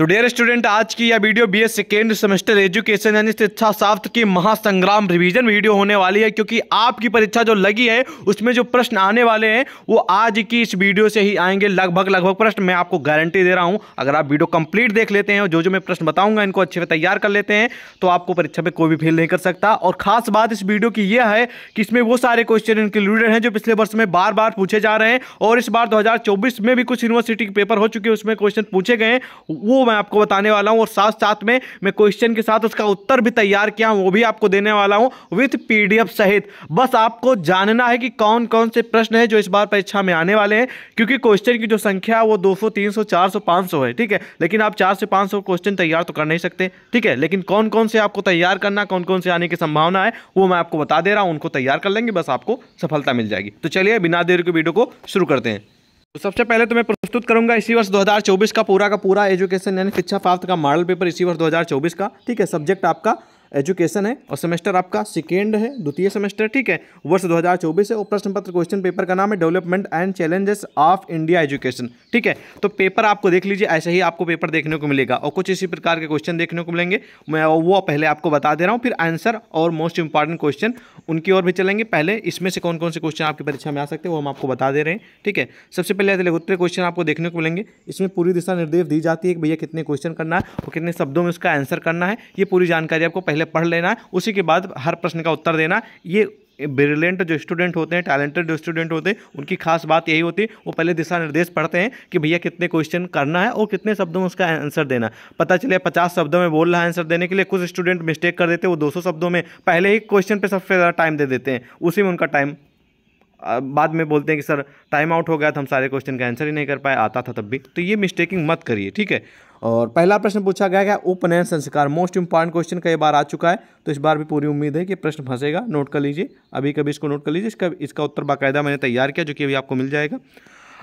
तो dear student आज की यह video B S second semester education यानी शिक्षा शास्त्र की महासंग्राम रिवीजन वीडियो होने वाली है क्योंकि आपकी परीक्षा जो लगी है उसमें जो प्रश्न आने वाले हैं वो आज की इस वीडियो से ही आएंगे लगभग लगभग प्रश्न मैं आपको गारंटी दे रहा हूं अगर आप वीडियो कंप्लीट देख लेते हैं जो जो मैं प्रश्न बताऊंगा इनको अच्छे से तैयार कर लेते हैं तो आपको परीक्षा में कोई भी फेल नहीं कर सकता और खास बात इस वीडियो की यह है कि इसमें वो सारे क्वेश्चन इंक्लूडेड हैं जो पिछले वर्ष में बार बार पूछे जा रहे हैं और इस बार दो में भी कुछ यूनिवर्सिटी के पेपर हो चुके हैं उसमें क्वेश्चन पूछे गए वो मैं आपको बताने वाला हूँ और साथ साथ में मैं क्वेश्चन के साथ उसका उत्तर भी तैयार किया हूँ वो भी आपको देने वाला हूँ विथ पी सहित बस आपको जानना है कि कौन कौन से प्रश्न है जो इस बार परीक्षा में आने वाले हैं क्योंकि क्वेश्चन की जो संख्या है वो दो सौ तीन सौ चार सौ है ठीक है लेकिन आप चार से पाँच क्वेश्चन तैयार तो कर नहीं सकते ठीक है लेकिन कौन कौन से आपको तैयार करना कौन कौन से आने की संभावना है वो मैं आपको बता दे रहा हूँ उनको तैयार कर लेंगे बस आपको सफलता मिल जाएगी तो चलिए बिना देर के वीडियो को शुरू करते हैं तो सबसे पहले तो मैं प्रस्तुत करूंगा इसी वर्ष 2024 का पूरा का पूरा एजुकेशन यानी शिक्षा प्राप्त का मॉडल पेपर इसी वर्ष 2024 का ठीक है सब्जेक्ट आपका एजुकेशन है और सेमेस्टर आपका सेकेंड है द्वितीय सेमेस्टर ठीक है वर्ष 2024 है और प्रश्न पत्र क्वेश्चन पेपर का नाम है development and challenges of India education ठीक है तो पेपर आपको देख लीजिए ऐसे ही आपको पेपर देखने को मिलेगा और कुछ इसी प्रकार के क्वेश्चन देखने को मिलेंगे मैं वो पहले आपको बता दे रहा हूँ फिर आंसर और मोस्ट इंपॉर्टेंट क्वेश्चन उनकी ओर भी चलेंगे पहले इसमें से कौन कौन से क्वेश्चन आपकी परीक्षा में आ सकते हैं वो हम आपको बता दे रहे हैं ठीक है सबसे पहले आते क्वेश्चन आपको देखने को मिलेंगे इसमें पूरी दिशा निर्देश दी जाती है कि भैया कितने क्वेश्चन करना है और कितने शब्दों में उसका आंसर करना है ये पूरी जानकारी आपको पहले पहले पढ़ लेना है उसी के बाद हर प्रश्न का उत्तर देना ये ब्रिलियंट जो स्टूडेंट होते हैं टैलेंटेड जो स्टूडेंट होते हैं उनकी खास बात यही होती है वो पहले दिशा निर्देश पढ़ते हैं कि भैया कितने क्वेश्चन करना है और कितने शब्दों में उसका आंसर देना पता चले पचास शब्दों में बोल रहा है आंसर देने के लिए कुछ स्टूडेंट मिस्टेक कर देते हैं वो दो शब्दों में पहले ही क्वेश्चन पर सबसे ज़्यादा टाइम दे देते हैं उसी में उनका टाइम बाद में बोलते हैं कि सर टाइम आउट हो गया तो हम सारे क्वेश्चन का आंसर ही नहीं कर पाए आता था तब भी तो ये मिस्टेकिंग मत करिए ठीक है और पहला प्रश्न पूछा गया क्या उपनयन संस्कार मोस्ट इंपॉर्टेंट क्वेश्चन कई बार आ चुका है तो इस बार भी पूरी उम्मीद है कि प्रश्न फंसेगा नोट कर लीजिए अभी कभी इसको नोट कर लीजिए इसका इसका उत्तर बाकायदा मैंने तैयार किया जो कि अभी आपको मिल जाएगा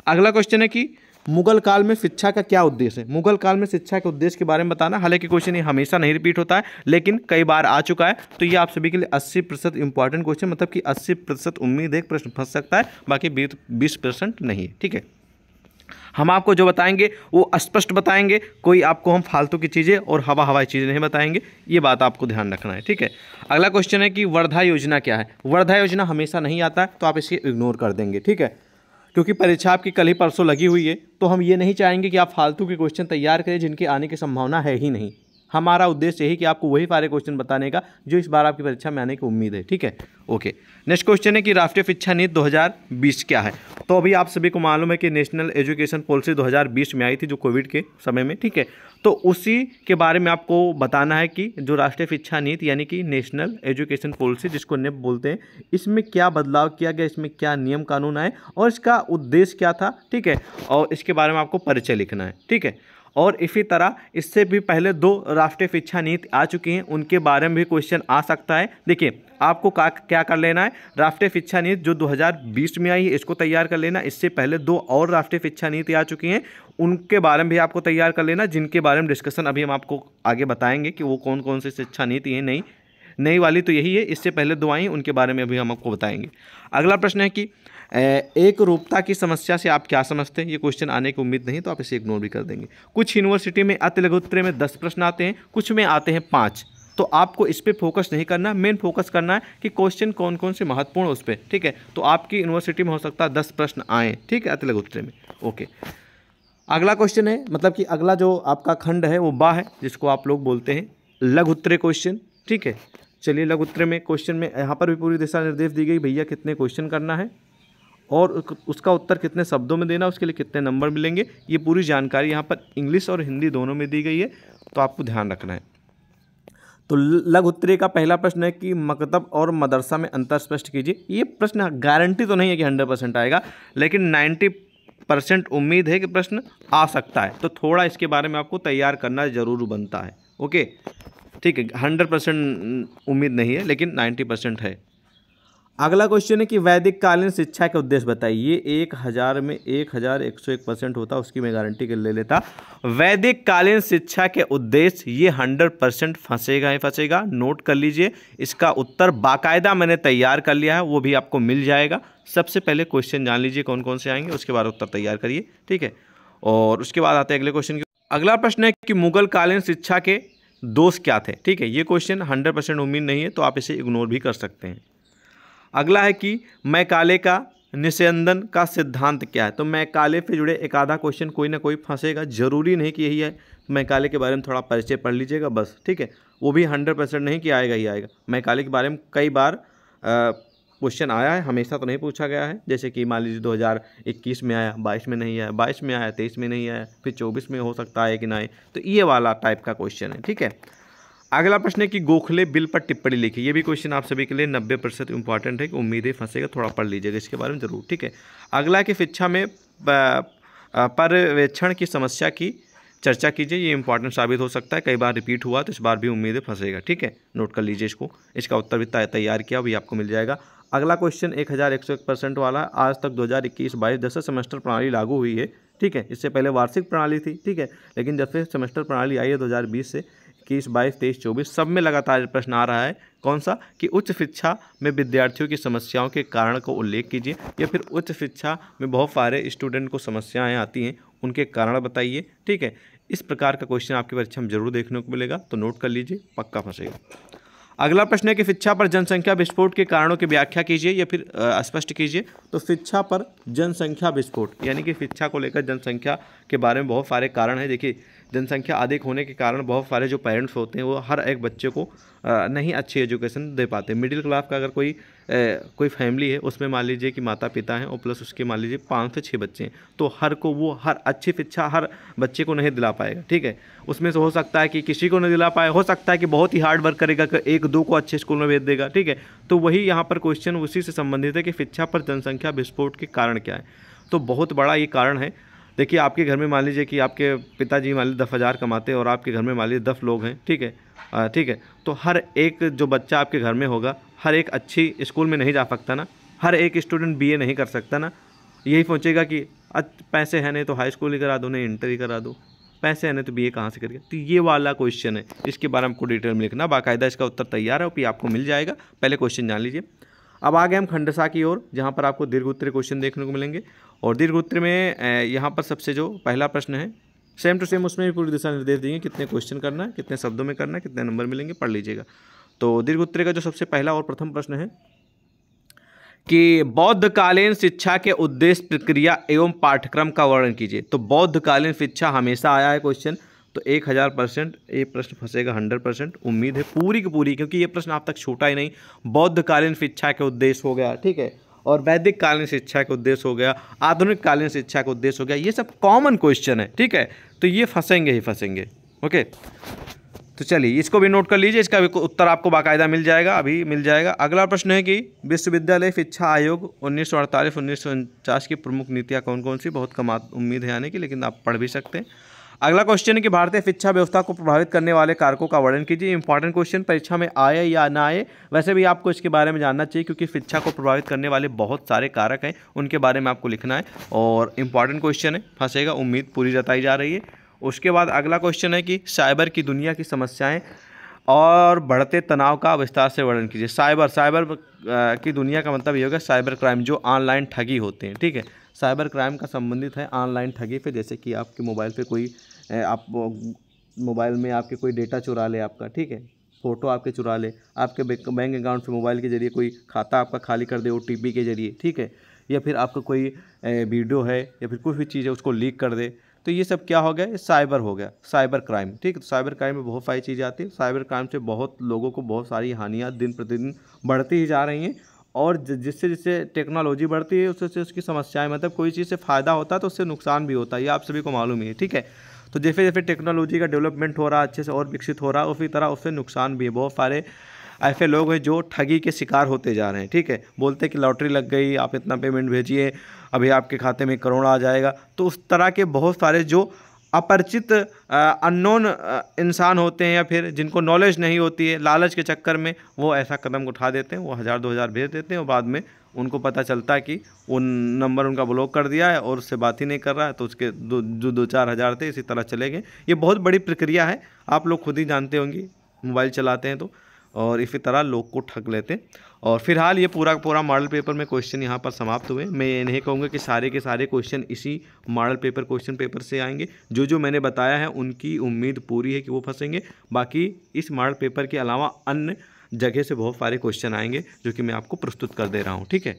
अगला क्वेश्चन है कि मुगल काल में शिक्षा का क्या उद्देश्य है मुगल काल में शिक्षा के उद्देश्य के बारे में बताना हालांकि क्वेश्चन ये हमेशा नहीं रिपीट होता है लेकिन कई बार आ चुका है तो ये आप सभी के लिए अस्सी प्रतिशत इंपॉर्टेंट क्वेश्चन मतलब कि अस्सी प्रतिशत उम्मीद एक प्रश्न फंस सकता है बाकी बीस परसेंट नहीं है ठीक है हम आपको जो बताएंगे वो स्पष्ट बताएंगे कोई आपको हम फालतू की चीज़ें और हवा हवाई चीज़ें नहीं बताएंगे ये बात आपको ध्यान रखना है ठीक है अगला क्वेश्चन है कि वर्धा योजना क्या है वर्धा योजना हमेशा नहीं आता है तो आप इसे इग्नोर कर देंगे ठीक है क्योंकि परीक्षा आपकी कल ही परसों लगी हुई है तो हम ये नहीं चाहेंगे कि आप फालतू के क्वेश्चन तैयार करें जिनके आने की संभावना है ही नहीं हमारा उद्देश्य यही कि आपको वही सारे क्वेश्चन बताने का जो इस बार आपकी परीक्षा में आने की उम्मीद है ठीक है ओके नेक्स्ट क्वेश्चन है कि राष्ट्रीय शिक्षा नीति 2020 क्या है तो अभी आप सभी को मालूम है कि नेशनल एजुकेशन पॉलिसी 2020 में आई थी जो कोविड के समय में ठीक है तो उसी के बारे में आपको बताना है कि जो राष्ट्रीय शिक्षा नीति यानी कि नेशनल एजुकेशन पॉलिसी जिसको नेप बोलते हैं इसमें क्या बदलाव किया गया इसमें क्या नियम कानून आए और इसका उद्देश्य क्या था ठीक है और इसके बारे में आपको परिचय लिखना है ठीक है और इसी तरह इससे भी पहले दो राष्ट्रीय शिक्षा नीति आ चुकी हैं उनके बारे में भी क्वेश्चन आ सकता है देखिए आपको का क्या कर लेना है राष्ट्रीय शिक्षा नीति जो 2020 में आई है इसको तैयार कर लेना इससे पहले दो और राष्ट्रीय शिक्षा नीति आ चुकी हैं उनके बारे में भी आपको तैयार कर लेना जिनके बारे में डिस्कशन अभी हम आपको आगे बताएंगे कि वो कौन कौन सी शिक्षा नीति है नई नई वाली तो यही है इससे पहले दो आई उनके बारे में अभी हम आपको बताएंगे अगला प्रश्न है कि एक रूपता की समस्या से आप क्या समझते हैं ये क्वेश्चन आने की उम्मीद नहीं तो आप इसे इग्नोर भी कर देंगे कुछ यूनिवर्सिटी में अति लघुत्तरीय में दस प्रश्न आते हैं कुछ में आते हैं पाँच तो आपको इस पर फोकस नहीं करना मेन फोकस करना है कि क्वेश्चन कौन कौन से महत्वपूर्ण उस पर ठीक है तो आपकी यूनिवर्सिटी में हो सकता है दस प्रश्न आए ठीक है अति लघुत्तरीय में ओके अगला क्वेश्चन है मतलब कि अगला जो आपका खंड है वो बा है जिसको आप लोग बोलते हैं लघु क्वेश्चन ठीक है चलिए लघु में क्वेश्चन में यहाँ पर भी पूरी दिशा निर्देश दी गई भैया कितने क्वेश्चन करना है और उसका उत्तर कितने शब्दों में देना उसके लिए कितने नंबर मिलेंगे ये पूरी जानकारी यहाँ पर इंग्लिश और हिंदी दोनों में दी गई है तो आपको ध्यान रखना है तो लघु उत्तरी का पहला प्रश्न है कि मकतब और मदरसा में अंतर स्पष्ट कीजिए ये प्रश्न गारंटी तो नहीं है कि हंड्रेड परसेंट आएगा लेकिन नाइन्टी परसेंट उम्मीद है कि प्रश्न आ सकता है तो थोड़ा इसके बारे में आपको तैयार करना ज़रूर बनता है ओके ठीक है हंड्रेड परसेंट उम्मीद नहीं है लेकिन नाइन्टी परसेंट है अगला क्वेश्चन है कि वैदिक कालीन शिक्षा का उद्देश्य बताइए ये एक हज़ार में एक हज़ार एक सौ एक परसेंट होता उसकी मैं गारंटी के ले लेता वैदिक कालीन शिक्षा के उद्देश्य ये हंड्रेड परसेंट फंसेगा ही फंसेगा नोट कर लीजिए इसका उत्तर बाकायदा मैंने तैयार कर लिया है वो भी आपको मिल जाएगा सबसे पहले क्वेश्चन जान लीजिए कौन कौन से आएंगे उसके बाद उत्तर तैयार करिए ठीक है और उसके बाद आते हैं अगले क्वेश्चन अगला प्रश्न है कि मुगल कालीन शिक्षा के दोष क्या थे ठीक है ये क्वेश्चन हंड्रेड परसेंट उम्मीद नहीं है तो आप इसे इग्नोर भी कर सकते हैं अगला है कि मैकाले का निस्यंदन का सिद्धांत क्या है तो मैकाले से जुड़े एक आधा क्वेश्चन कोई ना कोई फंसेगा जरूरी नहीं कि यही है मैकाले के बारे में थोड़ा परिचय पढ़ लीजिएगा बस ठीक है वो भी हंड्रेड परसेंट नहीं कि आएगा ही आएगा मैकाले के बारे में कई बार क्वेश्चन आया है हमेशा तो नहीं पूछा गया है जैसे कि मान लीजिए दो में आया बाईस में नहीं आया बाईस में आया तेईस में नहीं आया फिर चौबीस में हो सकता है कि ना आए तो ये वाला टाइप का क्वेश्चन है ठीक है अगला प्रश्न है कि गोखले बिल पर टिप्पणी लिखी ये भी क्वेश्चन आप सभी के लिए नब्बे प्रतिशत इंपॉर्टेंट है कि उम्मीद फंसेगा थोड़ा पढ़ लीजिएगा इसके बारे में जरूर ठीक है अगला कि शिक्षा में पर्यवेक्षण की समस्या की चर्चा कीजिए ये इंपॉर्टेंट साबित हो सकता है कई बार रिपीट हुआ तो इस बार भी उम्मीद फंसेगा ठीक है नोट कर लीजिए इसको इसका उत्तर भी तैयार किया भी आपको मिल जाएगा अगला क्वेश्चन एक हज़ार एक सौ एक परसेंट वाला आज तक दो हज़ार इक्कीस बाईस दस सेमेस्टर प्रणाली लागू हुई है ठीक है इससे पहले वार्षिक प्रणाली थी ठीक है लेकिन जब से सेमेस्टर प्रणाली आई है 2020 से इक्कीस बाईस तेईस चौबीस सब में लगातार प्रश्न आ रहा है कौन सा कि उच्च शिक्षा में विद्यार्थियों की समस्याओं के कारण को उल्लेख कीजिए या फिर उच्च शिक्षा में बहुत सारे स्टूडेंट को समस्याएँ आती हैं उनके कारण बताइए ठीक है इस प्रकार का क्वेश्चन आपकी परीक्षा में जरूर देखने को मिलेगा तो नोट कर लीजिए पक्का फंसेगा अगला प्रश्न है कि शिक्षा पर जनसंख्या विस्फोट के कारणों की व्याख्या कीजिए या फिर स्पष्ट कीजिए तो शिक्षा पर जनसंख्या विस्फोट यानी कि शिक्षा को लेकर जनसंख्या के बारे में बहुत सारे कारण हैं देखिए जनसंख्या अधिक होने के कारण बहुत सारे जो पेरेंट्स होते हैं वो हर एक बच्चे को नहीं अच्छी एजुकेशन दे पाते मिडिल क्लास का अगर कोई कोई फैमिली है उसमें मान लीजिए कि माता पिता हैं और प्लस उसके मान लीजिए पाँच से छः बच्चे हैं तो हर को वो हर अच्छी शिक्षा हर बच्चे को नहीं दिला पाएगा ठीक है उसमें से हो सकता है कि किसी को नहीं दिला पाए हो सकता है कि बहुत ही हार्ड वर्क करेगा एक दो को अच्छे स्कूल में भेज देगा ठीक है तो वही यहाँ पर क्वेश्चन उसी से संबंधित है कि शिक्षा पर जनसंख्या विस्फोट के कारण क्या है तो बहुत बड़ा ये कारण है देखिए आपके घर में मान लीजिए कि आपके पिताजी मान लीजिए दस हज़ार कमाते हैं और आपके घर में मान लीजिए दस लोग हैं ठीक है ठीक है तो हर एक जो बच्चा आपके घर में होगा हर एक अच्छी स्कूल में नहीं जा सकता ना हर एक स्टूडेंट बीए नहीं कर सकता ना यही सोचेगा कि पैसे हैं नहीं तो हाई स्कूल ही करा दो नहीं इंटर ही करा दो पैसे हैं नहीं तो बीए कहाँ से करिए तो ये वाला क्वेश्चन है इसके बारे में आपको डिटेल में लिखना बाकायदा इसका उत्तर तैयार है और आपको मिल जाएगा पहले क्वेश्चन जान लीजिए अब आगे हम खंडसा की ओर जहाँ पर आपको दीर्घ उत्तरी क्वेश्चन देखने को मिलेंगे और दीर्घ उत्तरी में यहाँ पर सबसे जो पहला प्रश्न है सेम टू सेम उसमें भी पूरी दिशा निर्देश देंगे कितने क्वेश्चन करना है कितने शब्दों में करना है कितने नंबर मिलेंगे पढ़ लीजिएगा तो दीर्घ उत्तरीय का जो सबसे पहला और प्रथम प्रश्न है कि बौद्धकालीन शिक्षा के उद्देश्य प्रक्रिया एवं पाठ्यक्रम का वर्णन कीजिए तो बौद्धकालीन शिक्षा हमेशा आया है क्वेश्चन तो एक हज़ार परसेंट ये प्रश्न फंसेगा हंड्रेड परसेंट उम्मीद है पूरी की पूरी क्योंकि ये प्रश्न आप तक छूटा ही नहीं बौद्धकालीन शिक्षा के उद्देश्य हो गया ठीक है और वैदिक कालीन शिक्षा का उद्देश्य हो गया आधुनिक कालीन शिक्षा का उद्देश्य हो गया ये सब कॉमन क्वेश्चन है ठीक है तो ये फंसेंगे ही फंसेंगे ओके तो चलिए इसको भी नोट कर लीजिए इसका भी उत्तर आपको बाकायदा मिल जाएगा अभी मिल जाएगा अगला प्रश्न है कि विश्वविद्यालय शिक्षा आयोग उन्नीस सौ अड़तालीस उन्नीस सौ उनचास की प्रमुख नीतियाँ कौन कौन सी बहुत कम उम्मीद है आने की लेकिन आप पढ़ भी सकते हैं अगला क्वेश्चन है कि भारतीय शिक्षा व्यवस्था को प्रभावित करने वाले कारकों का वर्णन कीजिए इंपॉर्टेंट क्वेश्चन परीक्षा में आए या ना आए वैसे भी आपको इसके बारे में जानना चाहिए क्योंकि शिक्षा को प्रभावित करने वाले बहुत सारे कारक हैं उनके बारे में आपको लिखना है और इंपॉर्टेंट क्वेश्चन है फंसेगा उम्मीद पूरी जताई जा रही है उसके बाद अगला क्वेश्चन है कि साइबर की दुनिया की समस्याएं और बढ़ते तनाव का विस्तार से वर्णन कीजिए साइबर साइबर की दुनिया का मतलब ये होगा साइबर क्राइम जो ऑनलाइन ठगी होते हैं ठीक है साइबर क्राइम का संबंधित है ऑनलाइन ठगी पे जैसे कि आपके मोबाइल पे कोई आप मोबाइल में आपके कोई डेटा चुरा ले आपका ठीक है फ़ोटो आपके चुरा ले आपके बैंक अकाउंट से मोबाइल के जरिए कोई खाता आपका खाली कर दे ओ के जरिए ठीक है या फिर आपका कोई वीडियो है या फिर कुछ भी चीज़ है उसको लीक कर दे तो ये सब क्या हो गया साइबर हो गया साइबर क्राइम ठीक है तो साइबर क्राइम में बहुत सारी चीज़ें आती है साइबर क्राइम से बहुत लोगों को बहुत सारी हानियाँ दिन प्रतिदिन बढ़ती ही जा रही हैं और जिससे जिससे टेक्नोलॉजी बढ़ती है उससे उससे उसकी समस्याएं मतलब कोई चीज़ से फ़ायदा होता है तो उससे नुकसान भी होता है ये आप सभी को मालूम ही है ठीक है तो जैसे जैसे टेक्नोलॉजी का डेवलपमेंट हो रहा है अच्छे से और विकसित हो रहा है उसी तरह उससे नुकसान भी है बहुत सारे ऐसे लोग हैं जो ठगी के शिकार होते जा रहे हैं ठीक है बोलते हैं कि लॉटरी लग गई आप इतना पेमेंट भेजिए अभी आपके खाते में करोड़ आ जाएगा तो उस तरह के बहुत सारे जो अपरिचित अननोन इंसान होते हैं या फिर जिनको नॉलेज नहीं होती है लालच के चक्कर में वो ऐसा कदम उठा देते हैं वो हज़ार दो हज़ार भेज देते हैं और बाद में उनको पता चलता है कि वो नंबर उनका ब्लॉक कर दिया है और उससे बात ही नहीं कर रहा है तो उसके दो जो दो चार हज़ार थे इसी तरह चले गए ये बहुत बड़ी प्रक्रिया है आप लोग खुद ही जानते होंगे मोबाइल चलाते हैं तो और इसी तरह लोग को ठग लेते और फिलहाल ये पूरा पूरा मॉडल पेपर में क्वेश्चन यहाँ पर समाप्त हुए मैं ये नहीं कहूँगा कि सारे के सारे क्वेश्चन इसी मॉडल पेपर क्वेश्चन पेपर से आएंगे जो जो मैंने बताया है उनकी उम्मीद पूरी है कि वो फंसेंगे बाकी इस मॉडल पेपर के अलावा अन्य जगह से बहुत सारे क्वेश्चन आएंगे जो कि मैं आपको प्रस्तुत कर दे रहा हूँ ठीक है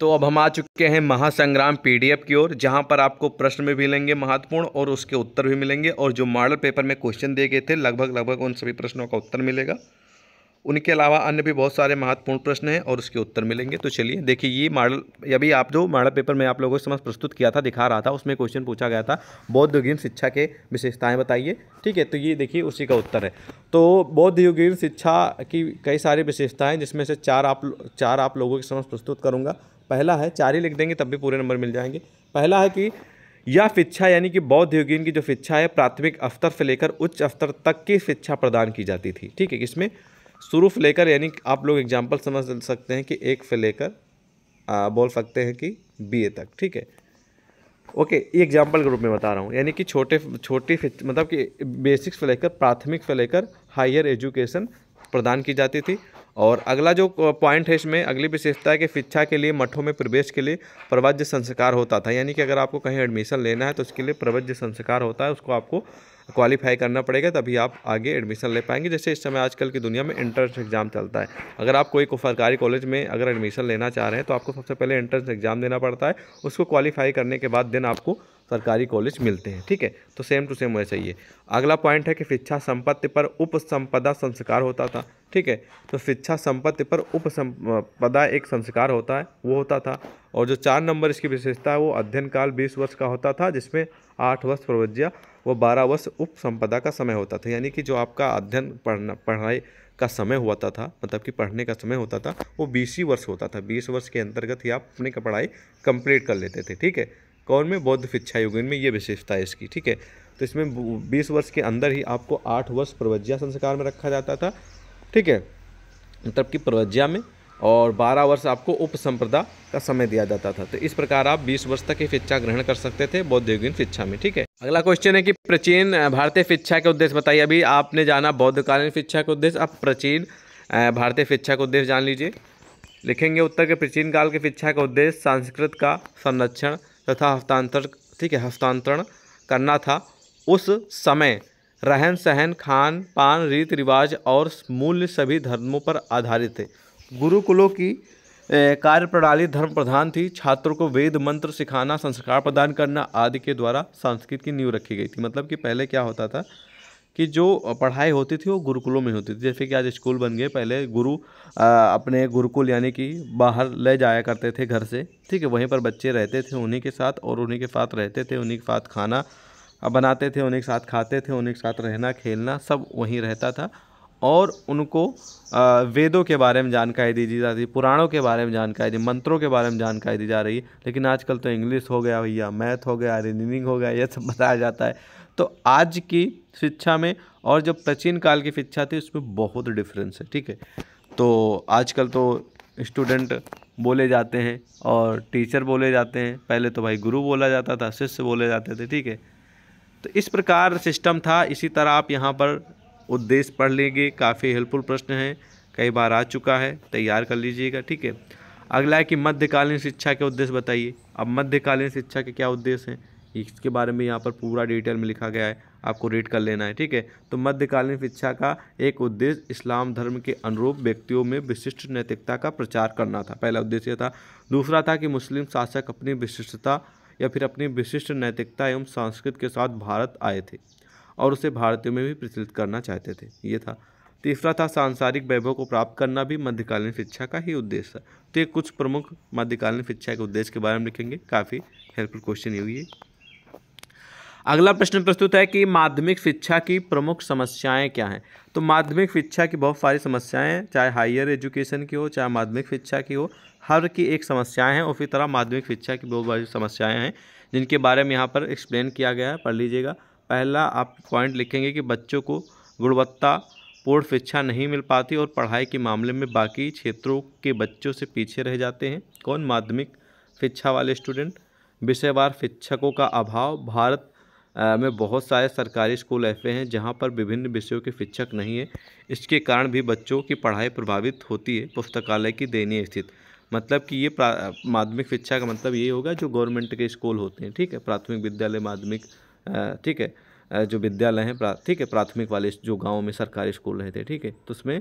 तो अब हम आ चुके हैं महासंग्राम पीडीएफ की ओर जहां पर आपको प्रश्न भी मिलेंगे महत्वपूर्ण और उसके उत्तर भी मिलेंगे और जो मॉडल पेपर में क्वेश्चन दिए गए थे लगभग लगभग उन सभी प्रश्नों का उत्तर मिलेगा उनके अलावा अन्य भी बहुत सारे महत्वपूर्ण प्रश्न हैं और उसके उत्तर मिलेंगे तो चलिए देखिए ये मॉडल अभी आप जो मॉडल पेपर में आप लोगों के समझ प्रस्तुत किया था दिखा रहा था उसमें क्वेश्चन पूछा गया था बौद्ध युगीन शिक्षा के विशेषताएं बताइए ठीक है तो ये देखिए उसी का उत्तर है तो बौद्ध युगीन शिक्षा की कई सारी विशेषताएँ जिसमें से चार आप चार आप लोगों के समझ प्रस्तुत करूँगा पहला है चार ही लिख देंगे तब भी पूरे नंबर मिल जाएंगे पहला है कि यह शिक्षा यानी कि बौद्ध युगीन की जो शिक्षा है प्राथमिक स्तर से लेकर उच्च स्तर तक की शिक्षा प्रदान की जाती थी ठीक है इसमें शुरू से लेकर यानी आप लोग एग्जाम्पल समझ सकते हैं कि एक से लेकर बोल सकते हैं कि बी ए तक ठीक है ओके ये एग्जाम्पल के रूप में बता रहा हूँ यानी कि छोटे छोटी मतलब कि बेसिक्स से लेकर प्राथमिक से लेकर हायर एजुकेशन प्रदान की जाती थी और अगला जो पॉइंट है इसमें अगली विशेषता है कि शिक्षा के लिए मठों में प्रवेश के लिए प्रवज्य संस्कार होता था यानी कि अगर आपको कहीं एडमिशन लेना है तो उसके लिए प्रवज्य संस्कार होता है उसको आपको क्वालिफाई करना पड़ेगा तभी आप आगे एडमिशन ले पाएंगे जैसे इस समय आजकल की दुनिया में एंट्रेंस एग्ज़ाम चलता है अगर आप कोई को सरकारी कॉलेज में अगर एडमिशन लेना चाह रहे हैं तो आपको सबसे पहले एंट्रेंस एग्ज़ाम देना पड़ता है उसको क्वालिफाई करने के बाद देन आपको सरकारी कॉलेज मिलते हैं ठीक है तो सेम टू सेम होना चाहिए अगला पॉइंट है कि शिक्षा संपत्ति पर उपसंपदा संस्कार होता था ठीक है तो शिक्षा संपत्ति पर उपसंपदा एक संस्कार होता है वो होता था और जो चार नंबर इसकी विशेषता है वो अध्ययन काल बीस वर्ष का होता था जिसमें आठ वर्ष प्रवज्ञा व बारह वर्ष उप संपदा का समय होता था यानी कि जो आपका अध्ययन पढ़ना पढ़ाई का समय होता था मतलब कि पढ़ने का समय होता था वो बीस ही वर्ष होता था बीस वर्ष के अंतर्गत ही आप अपनी पढ़ाई कंप्लीट कर लेते थे ठीक है कौन में बौद्ध शिक्षा युगिन में ये विशेषता है इसकी ठीक है तो इसमें बीस वर्ष के अंदर ही आपको आठ वर्ष प्रवज्ञा संस्कार में रखा जाता था ठीक है मतलब कि प्रवज्ञा में और बारह वर्ष आपको उप संप्रदा का समय दिया जाता था तो इस प्रकार आप बीस वर्ष तक ही शिक्षा ग्रहण कर सकते थे बौद्ध युगीन शिक्षा में ठीक है अगला क्वेश्चन है कि प्राचीन भारतीय शिक्षा के उद्देश्य बताइए अभी आपने जाना बौद्धकालीन शिक्षा का उद्देश्य आप प्राचीन भारतीय शिक्षा का उद्देश्य जान लीजिए लिखेंगे उत्तर के प्राचीन काल के शिक्षा का उद्देश्य संस्कृत का संरक्षण तथा हस्तांतरण ठीक है हस्तांतरण करना था उस समय रहन सहन खान पान रीति रिवाज और मूल्य सभी धर्मों पर आधारित थे गुरुकुलों की कार्य प्रणाली धर्म प्रधान थी छात्रों को वेद मंत्र सिखाना संस्कार प्रदान करना आदि के द्वारा संस्कृत की नींव रखी गई थी मतलब कि पहले क्या होता था कि जो पढ़ाई होती थी वो गुरुकुलों में होती थी जैसे कि आज स्कूल बन गए पहले गुरु आ, अपने गुरुकुल यानी कि बाहर ले जाया करते थे घर से ठीक है वहीं पर बच्चे रहते थे उन्हीं के साथ और उन्हीं के साथ रहते थे उन्हीं के साथ खाना बनाते थे उन्हीं के साथ खाते थे उन्हीं के साथ रहना खेलना सब वहीं रहता था और उनको वेदों के बारे में जानकारी दी जाती है पुराणों के बारे में जानकारी दी मंत्रों के बारे में जानकारी दी जा रही है लेकिन आजकल तो इंग्लिश हो गया भैया मैथ हो गया रीजनिंग हो गया ये सब बताया जाता है तो आज की शिक्षा में और जो प्राचीन काल की शिक्षा थी उसमें बहुत डिफरेंस है ठीक है तो आजकल तो स्टूडेंट बोले जाते हैं और टीचर बोले जाते हैं पहले तो भाई गुरु बोला जाता था शिष्य बोले जाते थे ठीक है तो इस प्रकार सिस्टम था इसी तरह आप यहाँ पर उद्देश्य पढ़ लेंगे काफ़ी हेल्पफुल प्रश्न हैं कई बार आ चुका है तैयार कर लीजिएगा ठीक है अगला है कि मध्यकालीन शिक्षा के उद्देश्य बताइए अब मध्यकालीन शिक्षा के क्या उद्देश्य हैं इसके बारे में यहाँ पर पूरा डिटेल में लिखा गया है आपको रीड कर लेना है ठीक है तो मध्यकालीन शिक्षा का एक उद्देश्य इस्लाम धर्म के अनुरूप व्यक्तियों में विशिष्ट नैतिकता का प्रचार करना था पहला उद्देश्य था दूसरा था कि मुस्लिम शासक अपनी विशिष्टता या फिर अपनी विशिष्ट नैतिकता एवं संस्कृत के साथ भारत आए थे और उसे भारतीयों में भी प्रचलित करना चाहते थे ये था तीसरा था सांसारिक वैभव को प्राप्त करना भी मध्यकालीन शिक्षा का ही उद्देश्य था तो ये कुछ प्रमुख मध्यकालीन शिक्षा के उद्देश्य के बारे में लिखेंगे काफ़ी हेल्पफुल क्वेश्चन ये हुई है अगला प्रश्न प्रस्तुत है कि माध्यमिक शिक्षा की प्रमुख समस्याएं क्या हैं तो माध्यमिक शिक्षा की बहुत सारी समस्याएं चाहे हायर एजुकेशन की हो चाहे माध्यमिक शिक्षा की हो हर की एक समस्याएं हैं उसी तरह माध्यमिक शिक्षा की बहुत बड़ी समस्याएं हैं जिनके बारे में यहाँ पर एक्सप्लेन किया गया है पढ़ लीजिएगा पहला आप पॉइंट लिखेंगे कि बच्चों को गुणवत्ता पूर्ण शिक्षा नहीं मिल पाती और पढ़ाई के मामले में बाकी क्षेत्रों के बच्चों से पीछे रह जाते हैं कौन माध्यमिक शिक्षा वाले स्टूडेंट विषयवार शिक्षकों का अभाव भारत में बहुत सारे सरकारी स्कूल ऐसे हैं जहाँ पर विभिन्न विषयों के शिक्षक नहीं है इसके कारण भी बच्चों की पढ़ाई प्रभावित होती है पुस्तकालय की दयनीय स्थिति मतलब कि ये माध्यमिक शिक्षा का मतलब ये होगा जो गवर्नमेंट के स्कूल होते हैं ठीक है प्राथमिक विद्यालय माध्यमिक ठीक है जो विद्यालय हैं ठीक है प्राथमिक वाले जो गाँव में सरकारी स्कूल रहते हैं ठीक है तो उसमें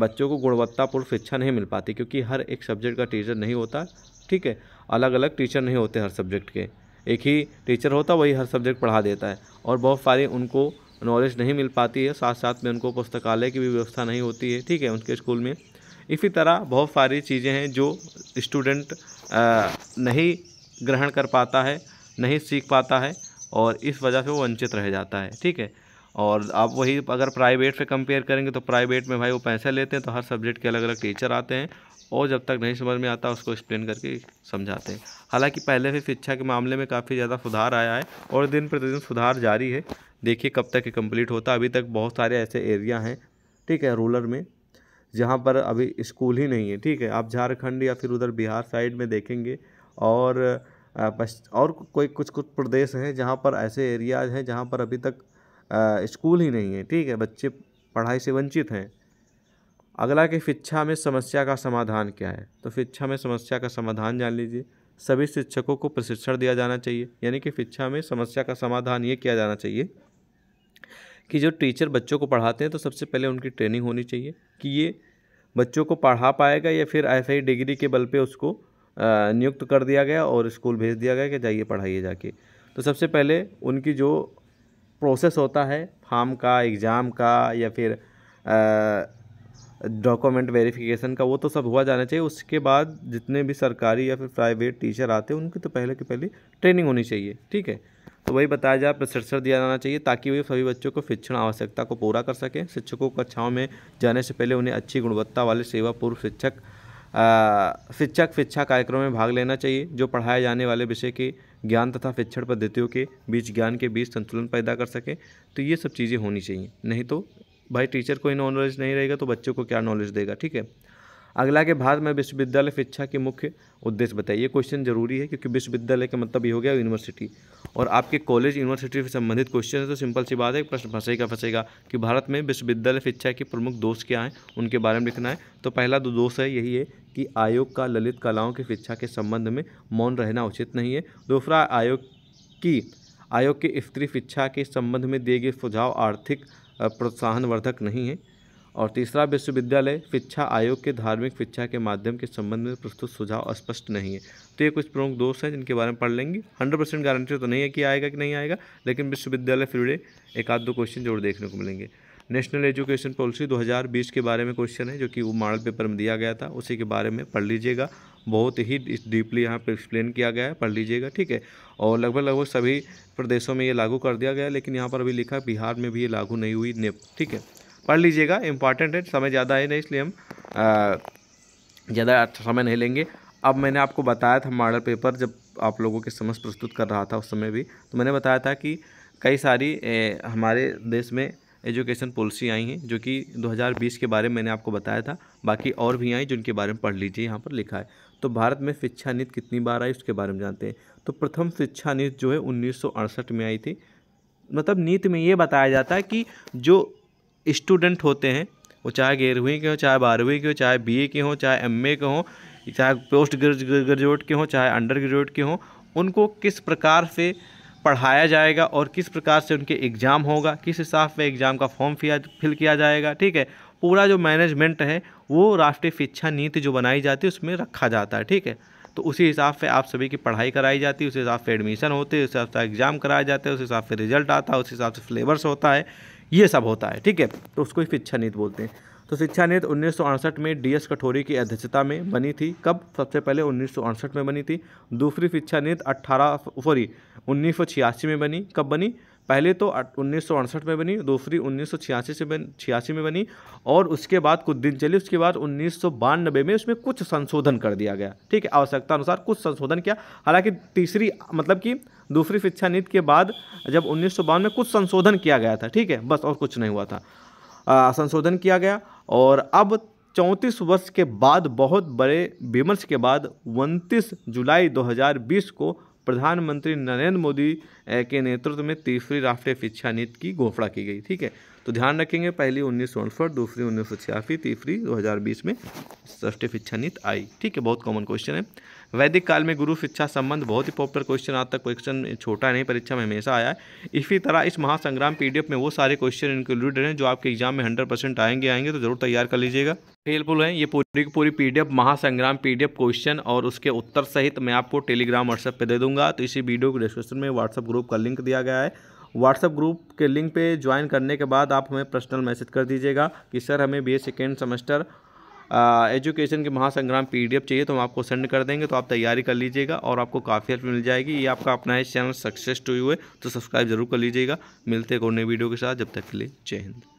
बच्चों को गुणवत्तापूर्ण शिक्षा नहीं मिल पाती क्योंकि हर एक सब्जेक्ट का टीचर नहीं होता ठीक है अलग अलग टीचर नहीं होते हर सब्जेक्ट के एक ही टीचर होता वही हर सब्जेक्ट पढ़ा देता है और बहुत सारी उनको नॉलेज नहीं मिल पाती है साथ साथ में उनको पुस्तकालय की भी व्यवस्था नहीं होती है ठीक है उनके स्कूल में इसी तरह बहुत सारी चीज़ें हैं जो स्टूडेंट नहीं ग्रहण कर पाता है नहीं सीख पाता है और इस वजह से वो वंचित रह जाता है ठीक है और आप वही अगर प्राइवेट से कंपेयर करेंगे तो प्राइवेट में भाई वो पैसे लेते हैं तो हर सब्जेक्ट के अलग अलग टीचर आते हैं और जब तक नहीं समझ में आता उसको एक्सप्लेन करके समझाते हैं हालांकि पहले से शिक्षा के मामले में काफ़ी ज़्यादा सुधार आया है और दिन प्रतिदिन सुधार जारी है देखिए कब तक ये कम्प्लीट होता अभी तक बहुत सारे ऐसे एरिया हैं ठीक है रूरल में जहाँ पर अभी स्कूल ही नहीं है ठीक है आप झारखंड या फिर उधर बिहार साइड में देखेंगे और बस और कोई कुछ कुछ प्रदेश हैं जहाँ पर ऐसे एरियाज हैं जहाँ पर अभी तक स्कूल ही नहीं है ठीक है बच्चे पढ़ाई से वंचित हैं अगला कि शिक्षा में समस्या का समाधान क्या है तो शिक्षा में समस्या का समाधान जान लीजिए सभी शिक्षकों को प्रशिक्षण दिया जाना चाहिए यानी कि शिक्षा में समस्या का समाधान ये किया जाना चाहिए कि जो टीचर बच्चों को पढ़ाते हैं तो सबसे पहले उनकी ट्रेनिंग होनी चाहिए कि ये बच्चों को पढ़ा पाएगा या फिर ऐसे ही डिग्री के बल पे उसको नियुक्त कर दिया गया और स्कूल भेज दिया गया कि जाइए पढ़ाइए जाके तो सबसे पहले उनकी जो प्रोसेस होता है फार्म का एग्ज़ाम का या फिर डॉक्यूमेंट वेरिफिकेशन का वो तो सब हुआ जाना चाहिए उसके बाद जितने भी सरकारी या फिर प्राइवेट टीचर आते हैं उनकी तो पहले की पहले ट्रेनिंग होनी चाहिए ठीक है तो वही बताया जाए प्रशिक्षण दिया जाना चाहिए ताकि वे सभी बच्चों को शिक्षण आवश्यकता को पूरा कर सकें शिक्षकों कक्षाओं में जाने से पहले उन्हें अच्छी गुणवत्ता वाले सेवा पूर्व शिक्षक शिक्षक शिक्षा कार्यक्रम में भाग लेना चाहिए जो पढ़ाए जाने वाले विषय के ज्ञान तथा शिक्षण पद्धतियों के बीच ज्ञान के बीच संतुलन पैदा कर सके तो ये सब चीज़ें होनी चाहिए नहीं तो भाई टीचर को ही नॉलेज नहीं रहेगा तो बच्चों को क्या नॉलेज देगा ठीक है अगला के भारत में विश्वविद्यालय शिक्षा के मुख्य उद्देश्य बताइए ये क्वेश्चन जरूरी है क्योंकि विश्वविद्यालय का मतलब ये हो गया यूनिवर्सिटी और आपके कॉलेज यूनिवर्सिटी से संबंधित क्वेश्चन है तो सिंपल सी बात है प्रश्न फंसेगा फंसेगा कि भारत में विश्वविद्यालय शिक्षा के प्रमुख दोष क्या हैं उनके बारे में लिखना है तो पहला दो दोष है यही है कि आयोग का ललित कलाओं की शिक्षा के संबंध में मौन रहना उचित नहीं है दूसरा आयोग की आयोग के स्त्री शिक्षा के संबंध में दिए गए सुझाव आर्थिक प्रोत्साहनवर्धक नहीं है और तीसरा विश्वविद्यालय शिक्षा आयोग के धार्मिक शिक्षा के माध्यम के संबंध में प्रस्तुत सुझाव स्पष्ट नहीं है तो ये कुछ प्रमुख दोष हैं जिनके बारे में पढ़ लेंगे हंड्रेड परसेंट गारंटी तो नहीं है कि आएगा कि नहीं आएगा लेकिन विश्वविद्यालय फिर एक आध दो क्वेश्चन जरूर देखने को मिलेंगे नेशनल एजुकेशन पॉलिसी 2020 के बारे में क्वेश्चन है जो कि वो मॉडल पेपर में दिया गया था उसी के बारे में पढ़ लीजिएगा बहुत ही डीपली यहाँ पर एक्सप्लेन किया गया है पढ़ लीजिएगा ठीक है और लगभग लगभग सभी प्रदेशों में ये लागू कर दिया गया लेकिन यहाँ पर अभी लिखा बिहार में भी ये लागू नहीं हुई नेप ठीक है पढ़ लीजिएगा इंपॉर्टेंट है समय ज़्यादा है नहीं इसलिए हम ज़्यादा समय नहीं लेंगे अब मैंने आपको बताया था मॉडल पेपर जब आप लोगों के समझ प्रस्तुत कर रहा था उस समय भी तो मैंने बताया था कि कई सारी ए, हमारे देश में एजुकेशन पॉलिसी आई हैं जो कि 2020 के बारे में मैंने आपको बताया था बाकी और भी आई जिनके बारे में पढ़ लीजिए यहाँ पर लिखा है तो भारत में शिक्षा नीति कितनी बार आई उसके बारे में जानते हैं तो प्रथम शिक्षा नीति जो है उन्नीस में आई थी मतलब नीति में ये बताया जाता है कि जो स्टूडेंट होते हैं वो चाहे ग्यारहवीं के हों चाहे बारहवीं के हों चाहे बी के हों चाहे एम के हों चाहे पोस्ट ग्रेजुएट के हों चाहे अंडर ग्रेजुएट के हों उनको किस प्रकार से पढ़ाया जाएगा और किस प्रकार से उनके एग्ज़ाम होगा किस हिसाब से एग्ज़ाम का फॉर्म फिल किया जाएगा ठीक है पूरा जो मैनेजमेंट है वो राष्ट्रीय शिक्षा नीति जो बनाई जाती है उसमें रखा जाता है ठीक है तो उसी हिसाब से आप सभी की पढ़ाई कराई जाती है उस हिसाब से एडमिशन होते हैं उस हिसाब से एग्ज़ाम कराया जाता है उस हिसाब से रिजल्ट आता है उस हिसाब से फ्लेवर्स होता है ये सब होता है ठीक है तो उसको ही शिक्षा नीति बोलते हैं तो शिक्षा नीति उन्नीस में डीएस कठोरी की अध्यक्षता में बनी थी कब सबसे पहले उन्नीस में बनी थी दूसरी शिक्षा नीति अट्ठारह सॉरी उन्नीस में बनी कब बनी पहले तो उन्नीस में बनी दूसरी उन्नीस से बन छियासी में बनी और उसके बाद कुछ दिन चली उसके बाद उन्नीस में उसमें कुछ संशोधन कर दिया गया ठीक है आवश्यकता अनुसार कुछ संशोधन किया हालांकि तीसरी मतलब कि दूसरी शिक्षा नीति के बाद जब उन्नीस में कुछ संशोधन किया गया था ठीक है बस और कुछ नहीं हुआ था संशोधन किया गया और अब चौंतीस वर्ष के बाद बहुत बड़े विमर्श के बाद उनतीस जुलाई 2020 को प्रधानमंत्री नरेंद्र मोदी के नेतृत्व में तीसरी राष्ट्रीय शिक्षा नीति की घोषणा की गई ठीक है तो ध्यान रखेंगे पहली उन्नीस सौ दूसरी उन्नीस सौ छियासी तीसरी 2020 में राष्ट्रीय शिक्षा नीति आई ठीक है बहुत कॉमन क्वेश्चन है वैदिक काल में गुरु शिक्षा संबंध बहुत ही पॉपुलर क्वेश्चन आज तक क्वेश्चन छोटा नहीं परीक्षा में हमेशा आया है इसी तरह इस महासंग्राम पीडीएफ में वो सारे क्वेश्चन इंक्लूडेड हैं जो आपके एग्जाम में हंड्रेड परसेंट आएंगे आएंगे तो जरूर तैयार कर लीजिएगा हेल्पफुल है ये पूरी की पूरी पीडीएफ महासंग्राम पीडीएफ क्वेश्चन और उसके उत्तर सहित मैं आपको टेलीग्राम व्हाट्सएप पर दे दूंगा तो इसी वीडियो के डिस्क्रिप्शन में व्हाट्सएप ग्रुप का लिंक दिया गया है व्हाट्सअप ग्रुप के लिंक पे ज्वाइन करने के बाद आप हमें पर्सनल मैसेज कर दीजिएगा कि सर हमें B A second semester education के महासंग्राम पीडीएफ चाहिए तो हम आपको सेंड कर देंगे तो आप तैयारी कर लीजिएगा और आपको काफ़ी हेल्प मिल जाएगी ये आपका अपना इस चैनल सक्सेस टू यू है तो सब्सक्राइब जरूर कर लीजिएगा मिलते हैं और नई वीडियो के साथ जब तक के लिए जय हिंद